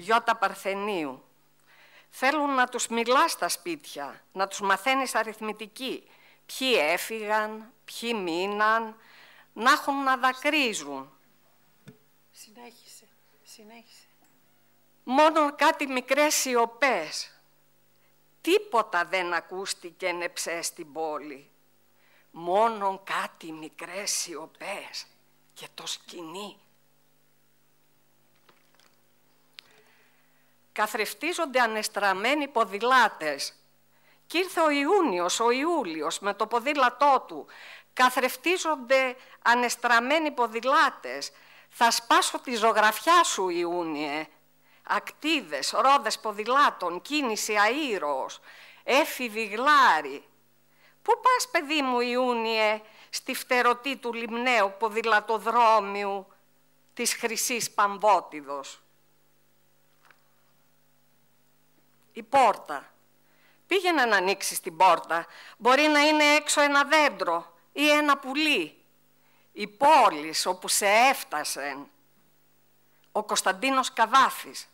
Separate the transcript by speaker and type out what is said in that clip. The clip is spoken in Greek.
Speaker 1: Γιώτα Παρθενίου. Θέλουν να τους μιλάς στα σπίτια, να τους μαθαίνεις αριθμητική. Ποιοι έφυγαν, ποιοι μείναν, να έχουν να δακρύζουν.
Speaker 2: Συνέχισε, συνέχισε.
Speaker 1: Μόνο κάτι μικρές σιωπές. Τίποτα δεν ακούστηκε νεψέ στην πόλη. Μόνο κάτι μικρές σιωπές και το σκηνή καθρεφτίζονται ανεστραμμένοι ποδηλάτες. Κι ήρθε ο Ιούνιος, ο Ιούλιος με το ποδήλατό του. Καθρεφτίζονται ανεστραμμένοι ποδηλάτες. Θα σπάσω τη ζωγραφιά σου, Ιούνιε. Ακτίδες, ρόδες ποδηλάτων, κίνηση αΐρος, έφηβη γλάρι. Πού πας, παιδί μου, Ιούνιε, στη φτερωτή του λιμναίου ποδηλατοδρόμιου της χρυσής Παμβότιδος. η πόρτα. Πήγαινε να ανοίξει την πόρτα. Μπορεί να είναι έξω ένα δέντρο ή ένα πουλί. Η πόλη όπου σε έφτασεν ο Κωνσταντίνος Καβάφης